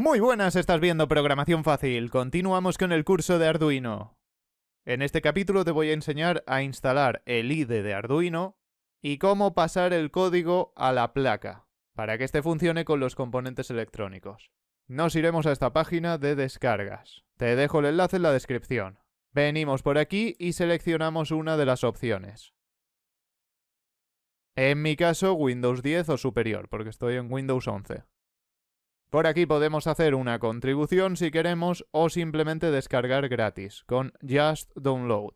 Muy buenas, estás viendo Programación Fácil. Continuamos con el curso de Arduino. En este capítulo te voy a enseñar a instalar el IDE de Arduino y cómo pasar el código a la placa, para que éste funcione con los componentes electrónicos. Nos iremos a esta página de descargas. Te dejo el enlace en la descripción. Venimos por aquí y seleccionamos una de las opciones. En mi caso, Windows 10 o superior, porque estoy en Windows 11. Por aquí podemos hacer una contribución si queremos o simplemente descargar gratis con Just Download.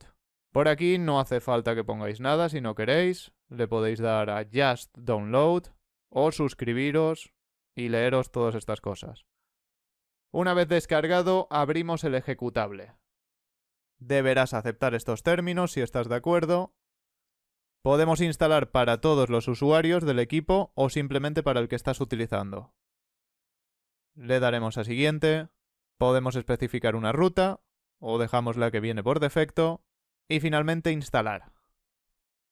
Por aquí no hace falta que pongáis nada si no queréis, le podéis dar a Just Download o suscribiros y leeros todas estas cosas. Una vez descargado, abrimos el ejecutable. Deberás aceptar estos términos si estás de acuerdo. Podemos instalar para todos los usuarios del equipo o simplemente para el que estás utilizando le daremos a siguiente, podemos especificar una ruta, o dejamos la que viene por defecto, y finalmente instalar.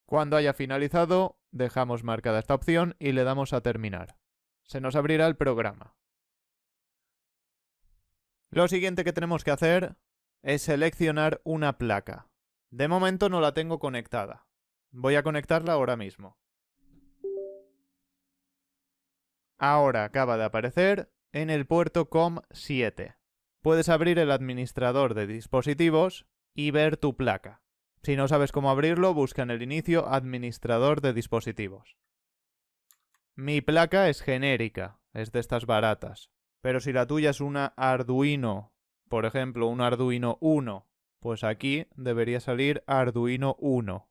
Cuando haya finalizado, dejamos marcada esta opción y le damos a terminar. Se nos abrirá el programa. Lo siguiente que tenemos que hacer es seleccionar una placa. De momento no la tengo conectada. Voy a conectarla ahora mismo. Ahora acaba de aparecer en el puerto COM7. Puedes abrir el administrador de dispositivos y ver tu placa. Si no sabes cómo abrirlo, busca en el inicio Administrador de dispositivos. Mi placa es genérica, es de estas baratas. Pero si la tuya es una Arduino, por ejemplo, un Arduino 1, pues aquí debería salir Arduino 1.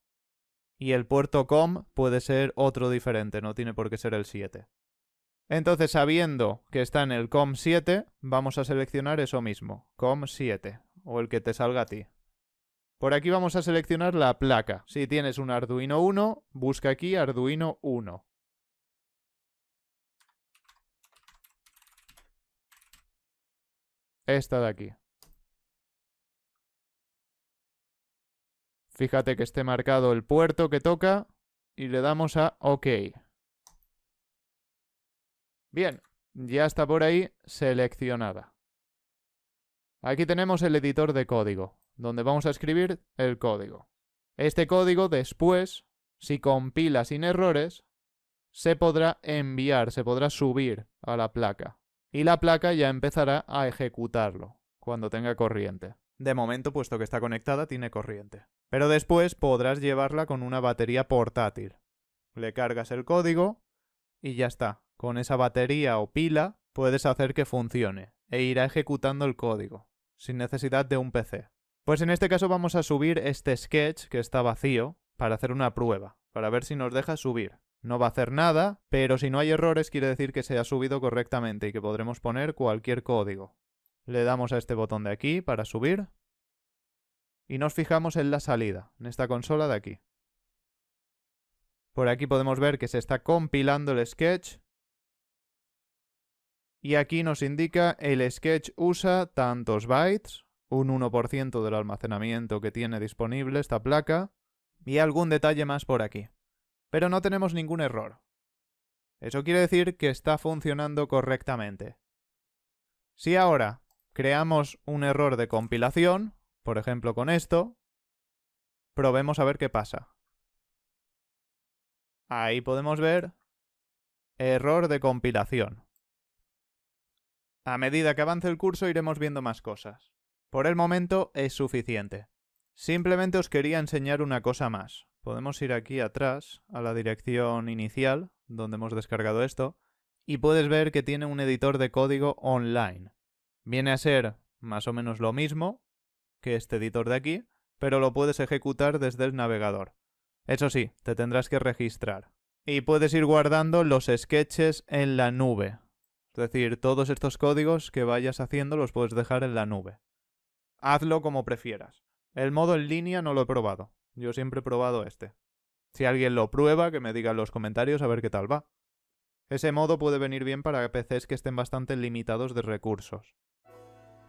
Y el puerto COM puede ser otro diferente, no tiene por qué ser el 7. Entonces, sabiendo que está en el COM7, vamos a seleccionar eso mismo, COM7, o el que te salga a ti. Por aquí vamos a seleccionar la placa. Si tienes un Arduino 1, busca aquí Arduino 1. Esta de aquí. Fíjate que esté marcado el puerto que toca y le damos a OK. Bien, ya está por ahí seleccionada. Aquí tenemos el editor de código, donde vamos a escribir el código. Este código después, si compila sin errores, se podrá enviar, se podrá subir a la placa. Y la placa ya empezará a ejecutarlo cuando tenga corriente. De momento, puesto que está conectada, tiene corriente. Pero después podrás llevarla con una batería portátil. Le cargas el código y ya está con esa batería o pila puedes hacer que funcione e irá ejecutando el código, sin necesidad de un PC. Pues en este caso vamos a subir este sketch que está vacío para hacer una prueba, para ver si nos deja subir. No va a hacer nada, pero si no hay errores quiere decir que se ha subido correctamente y que podremos poner cualquier código. Le damos a este botón de aquí para subir y nos fijamos en la salida, en esta consola de aquí. Por aquí podemos ver que se está compilando el sketch y aquí nos indica el sketch usa tantos bytes, un 1% del almacenamiento que tiene disponible esta placa, y algún detalle más por aquí. Pero no tenemos ningún error. Eso quiere decir que está funcionando correctamente. Si ahora creamos un error de compilación, por ejemplo con esto, probemos a ver qué pasa. Ahí podemos ver error de compilación. A medida que avance el curso iremos viendo más cosas. Por el momento es suficiente. Simplemente os quería enseñar una cosa más. Podemos ir aquí atrás, a la dirección inicial, donde hemos descargado esto, y puedes ver que tiene un editor de código online. Viene a ser más o menos lo mismo que este editor de aquí, pero lo puedes ejecutar desde el navegador. Eso sí, te tendrás que registrar. Y puedes ir guardando los sketches en la nube, es decir, todos estos códigos que vayas haciendo los puedes dejar en la nube. Hazlo como prefieras. El modo en línea no lo he probado. Yo siempre he probado este. Si alguien lo prueba, que me diga en los comentarios a ver qué tal va. Ese modo puede venir bien para PCs que estén bastante limitados de recursos.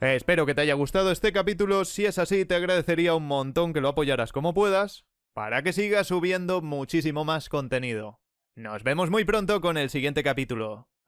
Eh, espero que te haya gustado este capítulo, si es así te agradecería un montón que lo apoyaras como puedas, para que siga subiendo muchísimo más contenido. Nos vemos muy pronto con el siguiente capítulo.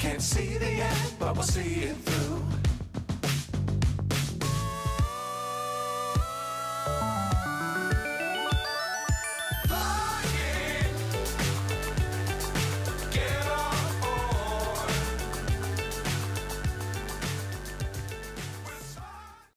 can't see the end, but we'll see it through.